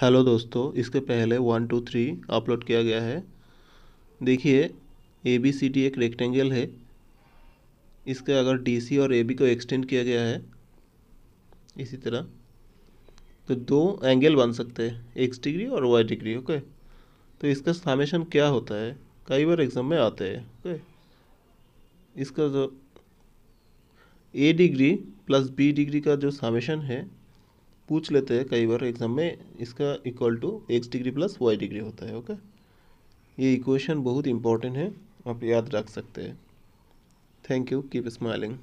hello दोस्तों इसके पहले वन टू थ्री अपलोड किया गया है देखिए ए बी सी डी एक रेक्टेंगल है इसके अगर डी सी और ए बी को एक्सटेंड किया गया है इसी तरह तो दो एंगल बन सकते हैं एक्स डिग्री और वाई डिग्री ओके तो इसका समेशन क्या होता है कई बार एग्जाम में आते हैं ओके इसका जो A degree plus B degree का जो समेशन है पूछ लेते हैं कई बार एग्जाम में इसका equal to X degree plus Y degree होता है ओके ये इक्वेशन बहुत इंपॉर्टेंट है आप याद रख सकते हैं थैंक यू कीप स्माइलिंग